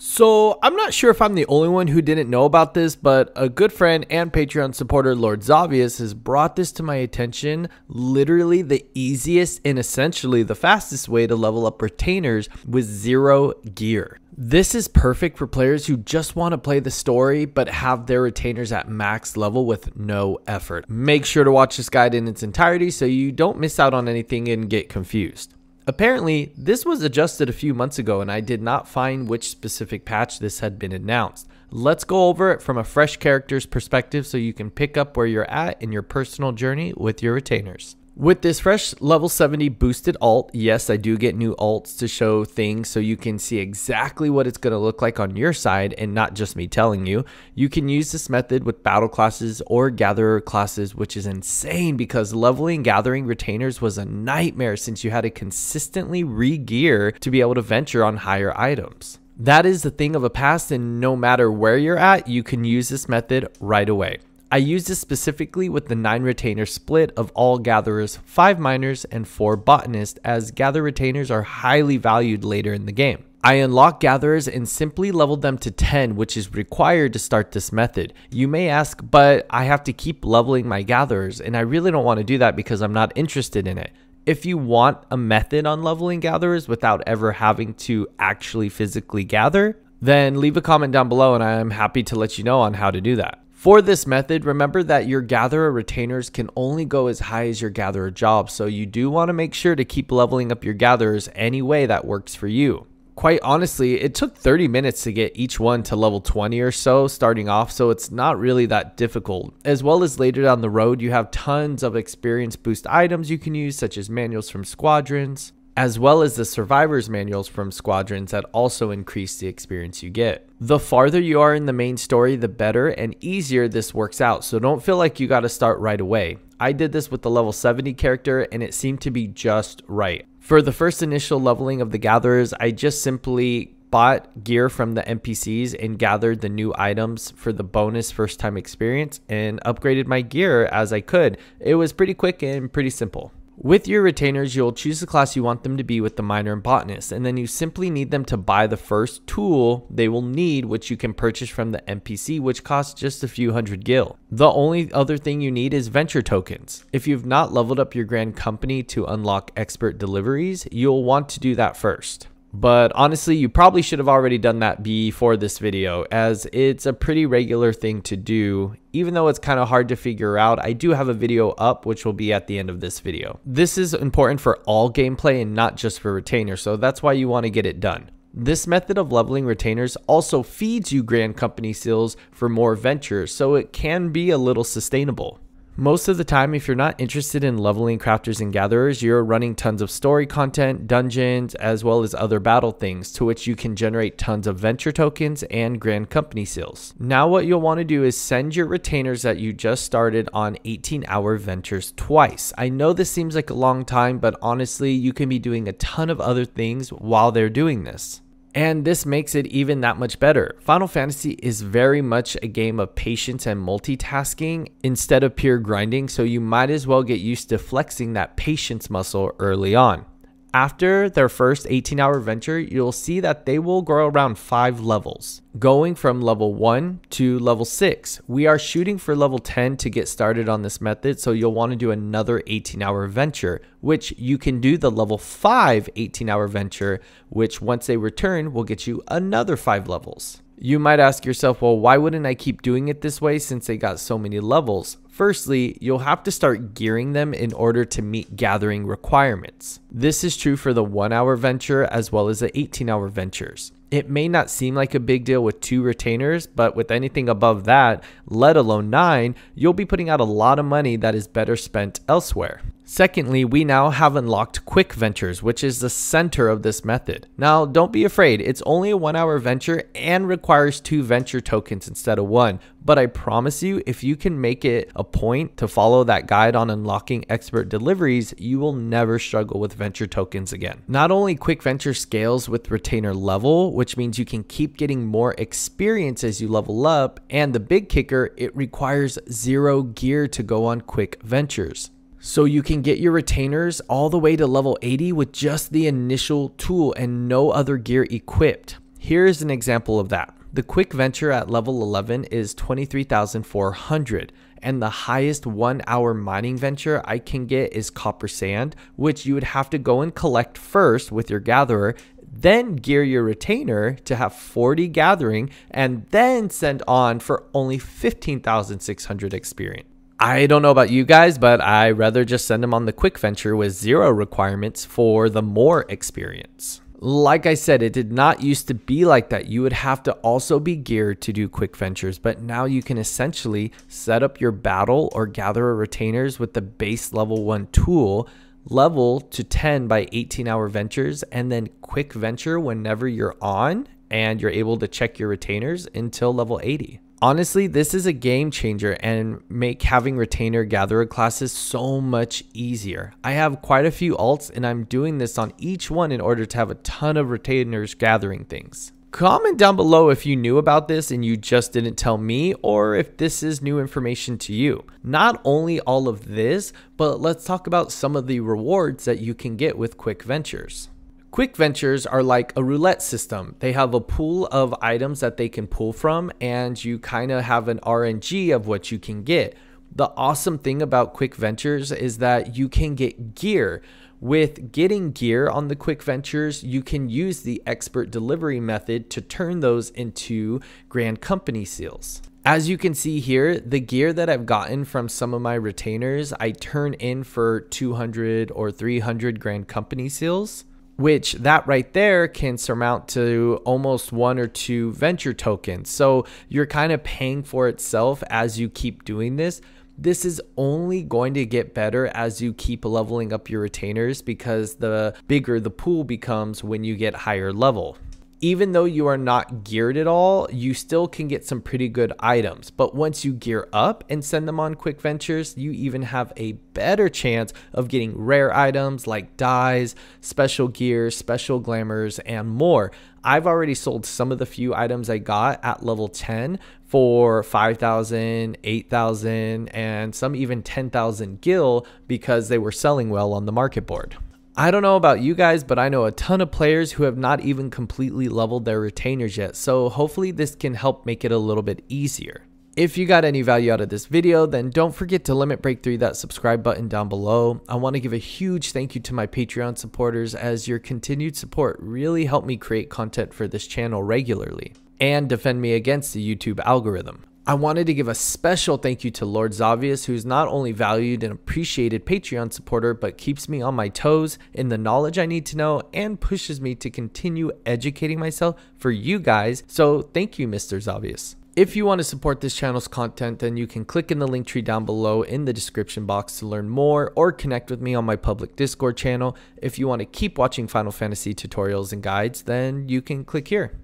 So, I'm not sure if I'm the only one who didn't know about this, but a good friend and Patreon supporter, Lord Zavius, has brought this to my attention literally the easiest and essentially the fastest way to level up retainers with zero gear. This is perfect for players who just want to play the story but have their retainers at max level with no effort. Make sure to watch this guide in its entirety so you don't miss out on anything and get confused. Apparently, this was adjusted a few months ago and I did not find which specific patch this had been announced. Let's go over it from a fresh character's perspective so you can pick up where you're at in your personal journey with your retainers. With this fresh level 70 boosted alt, yes, I do get new alts to show things so you can see exactly what it's going to look like on your side and not just me telling you. You can use this method with battle classes or gatherer classes, which is insane because leveling gathering retainers was a nightmare since you had to consistently re-gear to be able to venture on higher items. That is the thing of a past and no matter where you're at, you can use this method right away. I used this specifically with the 9 retainer split of all gatherers, 5 miners, and 4 botanists as gather retainers are highly valued later in the game. I unlocked gatherers and simply leveled them to 10 which is required to start this method. You may ask, but I have to keep leveling my gatherers and I really don't want to do that because I'm not interested in it. If you want a method on leveling gatherers without ever having to actually physically gather, then leave a comment down below and I'm happy to let you know on how to do that. For this method, remember that your gatherer retainers can only go as high as your gatherer job, so you do want to make sure to keep leveling up your gatherers any way that works for you. Quite honestly, it took 30 minutes to get each one to level 20 or so starting off, so it's not really that difficult. As well as later down the road, you have tons of experience boost items you can use, such as manuals from squadrons, as well as the survivor's manuals from squadrons that also increase the experience you get. The farther you are in the main story, the better and easier this works out, so don't feel like you gotta start right away. I did this with the level 70 character and it seemed to be just right. For the first initial leveling of the gatherers, I just simply bought gear from the NPCs and gathered the new items for the bonus first time experience and upgraded my gear as I could. It was pretty quick and pretty simple. With your retainers, you'll choose the class you want them to be with the minor and botanist, and then you simply need them to buy the first tool they will need, which you can purchase from the NPC, which costs just a few hundred gil. The only other thing you need is venture tokens. If you've not leveled up your grand company to unlock expert deliveries, you'll want to do that first. But honestly, you probably should have already done that before this video as it's a pretty regular thing to do. Even though it's kind of hard to figure out, I do have a video up which will be at the end of this video. This is important for all gameplay and not just for retainers. so that's why you want to get it done. This method of leveling retainers also feeds you Grand Company seals for more ventures, so it can be a little sustainable. Most of the time, if you're not interested in leveling crafters and gatherers, you're running tons of story content, dungeons, as well as other battle things to which you can generate tons of venture tokens and grand company seals. Now what you'll want to do is send your retainers that you just started on 18 hour ventures twice. I know this seems like a long time, but honestly, you can be doing a ton of other things while they're doing this. And this makes it even that much better. Final Fantasy is very much a game of patience and multitasking instead of pure grinding, so you might as well get used to flexing that patience muscle early on. After their first 18 hour venture, you'll see that they will grow around five levels. Going from level one to level six, we are shooting for level 10 to get started on this method. So you'll want to do another 18 hour venture, which you can do the level five 18 hour venture, which once they return will get you another five levels. You might ask yourself, well, why wouldn't I keep doing it this way since they got so many levels? Firstly, you'll have to start gearing them in order to meet gathering requirements. This is true for the 1 hour venture as well as the 18 hour ventures. It may not seem like a big deal with two retainers, but with anything above that, let alone nine, you'll be putting out a lot of money that is better spent elsewhere. Secondly, we now have unlocked Quick Ventures, which is the center of this method. Now, don't be afraid, it's only a one hour venture and requires two venture tokens instead of one. But I promise you, if you can make it a point to follow that guide on unlocking expert deliveries, you will never struggle with venture tokens again. Not only Quick Venture scales with retainer level, which means you can keep getting more experience as you level up, and the big kicker, it requires zero gear to go on Quick Ventures. So you can get your retainers all the way to level 80 with just the initial tool and no other gear equipped. Here's an example of that. The quick venture at level 11 is 23,400 and the highest one hour mining venture I can get is copper sand, which you would have to go and collect first with your gatherer, then gear your retainer to have 40 gathering and then send on for only 15,600 experience. I don't know about you guys, but I rather just send them on the quick venture with zero requirements for the more experience. Like I said, it did not used to be like that. You would have to also be geared to do quick ventures, but now you can essentially set up your battle or gatherer retainers with the base level one tool, level to 10 by 18 hour ventures, and then quick venture whenever you're on and you're able to check your retainers until level 80. Honestly, this is a game changer and make having retainer gatherer classes so much easier. I have quite a few alts and I'm doing this on each one in order to have a ton of retainers gathering things. Comment down below if you knew about this and you just didn't tell me, or if this is new information to you. Not only all of this, but let's talk about some of the rewards that you can get with quick ventures. Quick ventures are like a roulette system. They have a pool of items that they can pull from, and you kind of have an RNG of what you can get. The awesome thing about quick ventures is that you can get gear. With getting gear on the quick ventures, you can use the expert delivery method to turn those into grand company seals. As you can see here, the gear that I've gotten from some of my retainers, I turn in for 200 or 300 grand company seals which that right there can surmount to almost one or two venture tokens. So you're kind of paying for itself as you keep doing this. This is only going to get better as you keep leveling up your retainers because the bigger the pool becomes when you get higher level even though you are not geared at all, you still can get some pretty good items. But once you gear up and send them on quick ventures, you even have a better chance of getting rare items like dyes, special gear, special glamours, and more. I've already sold some of the few items I got at level 10 for 5,000, 8,000, and some even 10,000 gil because they were selling well on the market board. I don't know about you guys, but I know a ton of players who have not even completely leveled their retainers yet, so hopefully this can help make it a little bit easier. If you got any value out of this video, then don't forget to limit break through that subscribe button down below. I want to give a huge thank you to my Patreon supporters as your continued support really helped me create content for this channel regularly and defend me against the YouTube algorithm. I wanted to give a special thank you to Lord Zavius, who's not only valued and appreciated Patreon supporter, but keeps me on my toes in the knowledge I need to know and pushes me to continue educating myself for you guys. So thank you, Mr. Zavius. If you want to support this channel's content, then you can click in the link tree down below in the description box to learn more or connect with me on my public Discord channel. If you want to keep watching Final Fantasy tutorials and guides, then you can click here.